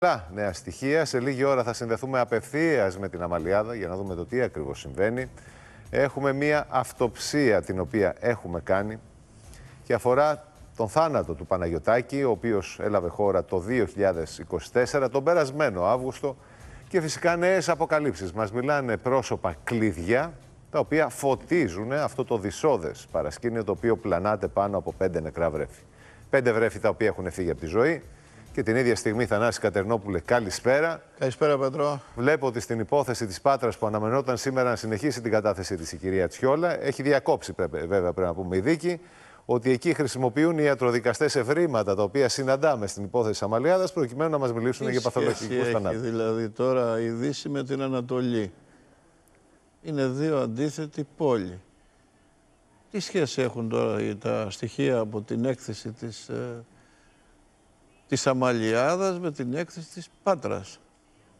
Πολλά νέα στοιχεία. Σε λίγη ώρα θα συνδεθούμε απευθείας με την Αμαλιάδα για να δούμε το τι ακριβώς συμβαίνει. Έχουμε μία αυτοψία την οποία έχουμε κάνει και αφορά τον θάνατο του Παναγιωτάκη, ο οποίος έλαβε χώρα το 2024, τον περασμένο Αύγουστο και φυσικά νέες αποκαλύψεις. Μας μιλάνε πρόσωπα κλειδιά, τα οποία φωτίζουν αυτό το δυσόδες παρασκήνιο το οποίο πλανάται πάνω από πέντε νεκρά βρέφη. Πέντε βρέφη τα οποία έχουν φύγει από τη ζωή, και την ίδια στιγμή, Θανάση Κατερνόπουλε, καλησπέρα. Καλησπέρα, Πέτρο. Βλέπω ότι στην υπόθεση της Πάτρας που αναμενόταν σήμερα να συνεχίσει την κατάθεσή της η κυρία Τσιόλα, έχει διακόψει βέβαια πρέπει να πούμε η δίκη, ότι εκεί χρησιμοποιούν οι ιατροδικαστές ευρήματα τα οποία συναντάμε στην υπόθεση Αμαλιάδας προκειμένου να μας μιλήσουν Τι για παθολογικούς θανάτους. Δηλαδή τώρα η Δύση με την Ανατολή. Είναι δύο αντίθετοι πόλη. Τι σχέση έχουν τώρα τα στοιχεία από την έκθεση της ε, της Αμαλιάδας με την έκθεση της Πάτρας.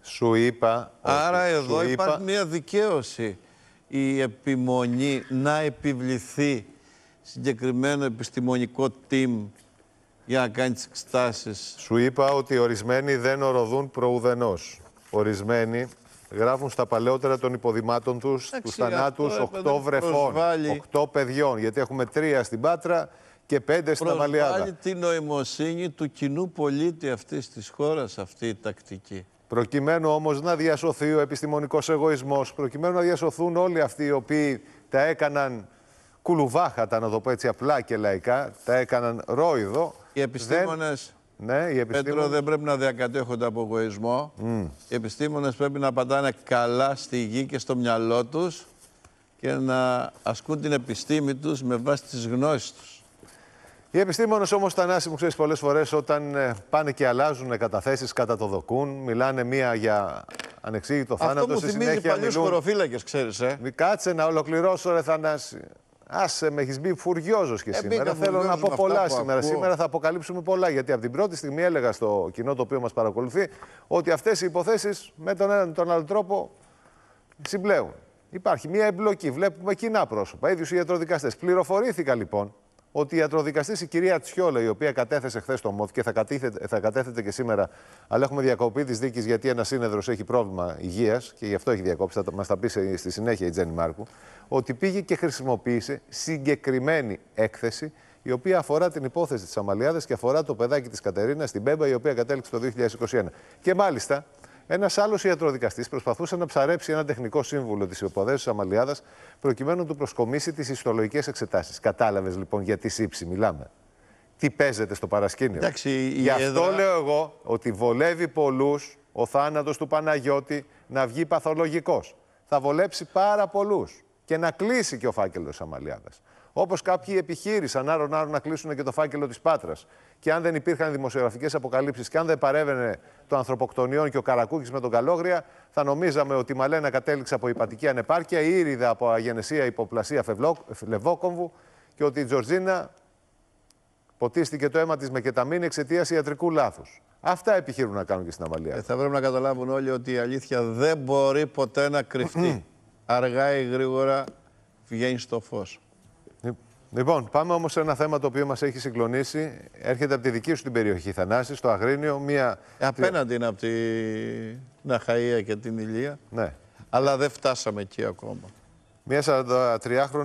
Σου είπα... Άρα εδώ υπάρχει μια δικαίωση η επιμονή να επιβληθεί συγκεκριμένο επιστημονικό team για να κάνει τις Σου είπα ότι ορισμένοι δεν οροδούν προουδενός. Ορισμένοι γράφουν στα παλαιότερα των υποδημάτων τους, τους θανάτους, οκτώ βρεφών, οκτώ παιδιών, γιατί έχουμε τρία στην Πάτρα και πέντε στα Αμαλιάδα. Προσβάλλει την νοημοσύνη του κοινού πολίτη αυτής της χώρας αυτή η τακτική. Προκειμένου όμως να διασωθεί ο επιστημονικός εγωισμός, προκειμένου να διασωθούν όλοι αυτοί οι οποίοι τα έκαναν κουλουβάχατα, να το πω έτσι απλά και λαϊκά, τα έκαναν ρόιδο. Οι επιστήμονες... Δεν... Ναι, οι επιστήμονες... Πέτρο, δεν πρέπει να διακατέχονται από εγωισμό. Οι επιστήμονες πρέπει να πατάνε καλά στη γη και στο μυαλό τους και να ασκούν την επιστήμη τους με βάση τις γνώσεις τους. Οι επιστήμονες όμως, Τανάση, μου ξέρεις πολλές φορές όταν ε, πάνε και αλλάζουν καταθέσει, δοκούν, μιλάνε μία για ανεξήγητο θάνατο. Αυτό μου θυμίζει παλιού χωροφύλακες, ξέρεις. Ε. Μη κάτσε να ολοκληρώσω, ρε Θανάση. Άσε, με έχεις μπει φουριόζος και ε, σήμερα. Θέλω να πω πολλά σήμερα. Σήμερα θα αποκαλύψουμε πολλά. Γιατί από την πρώτη στιγμή έλεγα στο κοινό το οποίο μας παρακολουθεί ότι αυτές οι υποθέσεις με τον έναν τον άλλο τρόπο συμπλέουν. Υπάρχει μια εμπλοκή. Βλέπουμε κοινά πρόσωπα, ίδιους ιατροδικαστές. Πληροφορήθηκα λοιπόν ότι η ιατροδικαστή η κυρία Τσιόλα, η οποία κατέθεσε χθες το ΜΟΤ και θα, κατέθετε, θα κατέθεται και σήμερα, αλλά έχουμε διακοπή της δίκης γιατί ένα σύνεδρος έχει πρόβλημα υγείας και γι' αυτό έχει διακόψει. Θα μας τα πει στη συνέχεια η Τζέννη Μάρκου. Ότι πήγε και χρησιμοποίησε συγκεκριμένη έκθεση η οποία αφορά την υπόθεση της Αμαλιάδας και αφορά το παιδάκι της Κατερίνα, την Μπέμπα, η οποία κατέληξε το 2021. Και μάλιστα ένας άλλος ιατροδικαστής προσπαθούσε να ψαρέψει ένα τεχνικό σύμβουλο της του Αμαλιάδας προκειμένου να του προσκομίσει λοιπόν, τις ιστολογικές εξετάσεις. Κατάλαβες λοιπόν γιατί ύψη μιλάμε. Τι παίζεται στο παρασκήνιο. Εντάξει, Γι' αυτό λέω εγώ ότι βολεύει πολλούς ο θάνατος του Παναγιώτη να βγει παθολογικός. Θα βολέψει πάρα πολλούς. Και να κλείσει και ο φάκελος Αμαλιάδας. Όπως κάποιοι άρων άρον-άρον να κλείσουν και το φάκελο της Πάτρας. Και αν δεν υπήρχαν δημοσιογραφικές αποκαλύψεις και αν δεν παρέβαινε το ανθρωποκτονιόν και ο Καρακούκης με τον Καλόγρια, θα νομίζαμε ότι η Μαλένα κατέληξε από υπατική ανεπάρκεια, η Ήριδα από αγενεσία υποπλασία Λευόκομβου και ότι η Τζορτζίνα ποτίστηκε το αίμα της με κεταμίνη εξαιτίας ιατρικού λάθους. Αυτά επιχειρούν να κάνουν και στην Αμαλία. Ε, θα πρέπει να καταλάβουν όλοι ότι η αλήθεια δεν μπορεί ποτέ να κρυφτεί. Αργά ή γρήγορα βγαίνει στο φως. Λοιπόν, πάμε όμως σε ένα θέμα το οποίο μας έχει συγκλονίσει. Έρχεται από τη δική σου την περιοχή, Θανάση, στο Αγρίνιο. Μία... Ε, απέναντι είναι από την Αχαία και την Ηλία. Ναι. Αλλά δεν φτάσαμε εκεί ακόμα. Μία